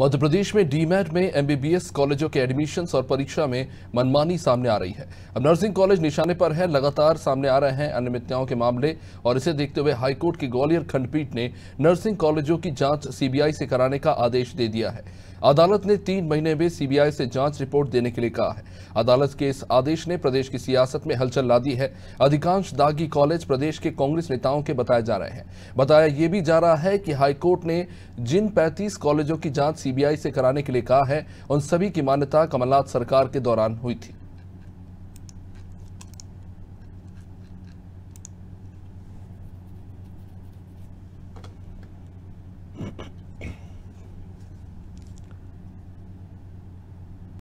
मध्य प्रदेश में डीमैट में एमबीबीएस कॉलेजों के एडमिशन और परीक्षा में मनमानी सामने आ रही है अब नर्सिंग कॉलेज निशाने पर है लगातार सामने आ रहे हैं अनियमितताओं के मामले और इसे देखते हुए हाईकोर्ट की ग्वालियर खंडपीठ ने नर्सिंग कॉलेजों की जांच सीबीआई से कराने का आदेश दे दिया है अदालत ने तीन महीने में सीबीआई से जांच रिपोर्ट देने के लिए कहा है अदालत के इस आदेश ने प्रदेश की सियासत में हलचल ला दी है अधिकांश दागी कॉलेज प्रदेश के कांग्रेस नेताओं के बताए जा रहे हैं बताया ये भी जा रहा है कि हाईकोर्ट ने जिन पैंतीस कॉलेजों की जाँच सीबीआई से कराने के लिए कहा है उन सभी की मान्यता कमलनाथ सरकार के दौरान हुई थी